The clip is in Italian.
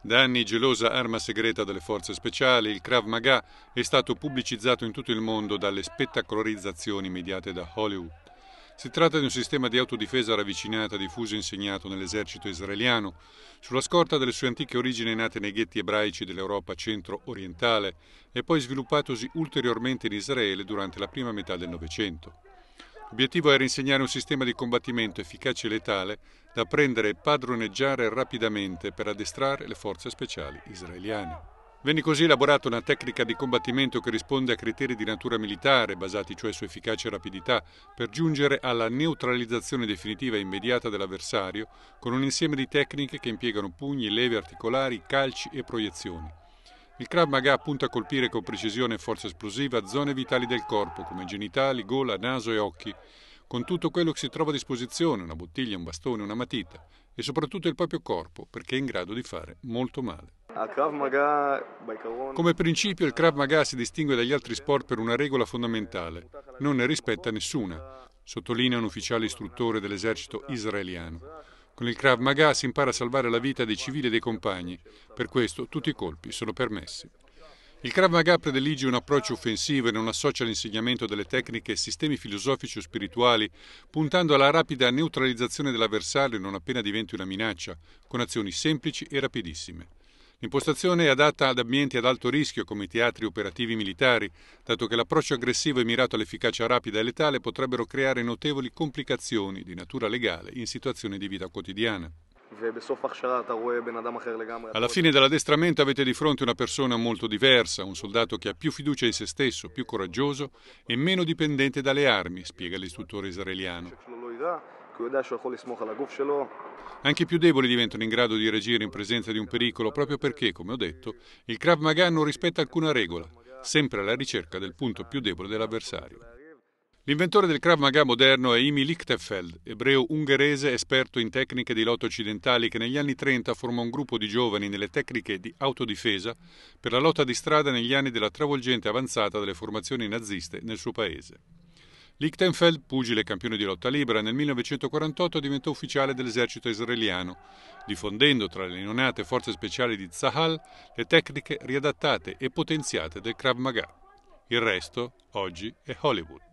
Da anni gelosa arma segreta delle forze speciali, il Krav Maga è stato pubblicizzato in tutto il mondo dalle spettacolarizzazioni mediate da Hollywood. Si tratta di un sistema di autodifesa ravvicinata diffuso e insegnato nell'esercito israeliano, sulla scorta delle sue antiche origini nate nei ghetti ebraici dell'Europa centro-orientale e poi sviluppatosi ulteriormente in Israele durante la prima metà del Novecento. L'obiettivo era insegnare un sistema di combattimento efficace e letale da prendere e padroneggiare rapidamente per addestrare le forze speciali israeliane. Venne così elaborata una tecnica di combattimento che risponde a criteri di natura militare, basati cioè su efficacia e rapidità, per giungere alla neutralizzazione definitiva e immediata dell'avversario, con un insieme di tecniche che impiegano pugni, leve articolari, calci e proiezioni. Il Krav Maga punta a colpire con precisione e forza esplosiva zone vitali del corpo, come genitali, gola, naso e occhi, con tutto quello che si trova a disposizione, una bottiglia, un bastone, una matita, e soprattutto il proprio corpo, perché è in grado di fare molto male. Come principio il Krav Maga si distingue dagli altri sport per una regola fondamentale, non ne rispetta nessuna, sottolinea un ufficiale istruttore dell'esercito israeliano. Con il Krav Maga si impara a salvare la vita dei civili e dei compagni. Per questo tutti i colpi sono permessi. Il Krav Maga predilige un approccio offensivo e non associa l'insegnamento delle tecniche e sistemi filosofici o spirituali, puntando alla rapida neutralizzazione dell'avversario non appena diventi una minaccia, con azioni semplici e rapidissime. L'impostazione è adatta ad ambienti ad alto rischio come i teatri operativi militari, dato che l'approccio aggressivo e mirato all'efficacia rapida e letale potrebbero creare notevoli complicazioni di natura legale in situazioni di vita quotidiana. Alla fine dell'addestramento avete di fronte una persona molto diversa, un soldato che ha più fiducia in se stesso, più coraggioso e meno dipendente dalle armi, spiega l'istruttore israeliano possibilità, che il Dash può smontare la guffa. Anche i più deboli diventano in grado di reagire in presenza di un pericolo proprio perché, come ho detto, il Krav Maga non rispetta alcuna regola, sempre alla ricerca del punto più debole dell'avversario. L'inventore del Krav Maga moderno è Imi Lichtefeld, ebreo ungherese esperto in tecniche di lotta occidentali che negli anni 30 formò un gruppo di giovani nelle tecniche di autodifesa per la lotta di strada negli anni della travolgente avanzata delle formazioni naziste nel suo paese. Lichtenfeld, pugile campione di lotta libera, nel 1948 diventò ufficiale dell'esercito israeliano, diffondendo tra le neonate forze speciali di Zahal le tecniche riadattate e potenziate del Krav Maga. Il resto, oggi, è Hollywood.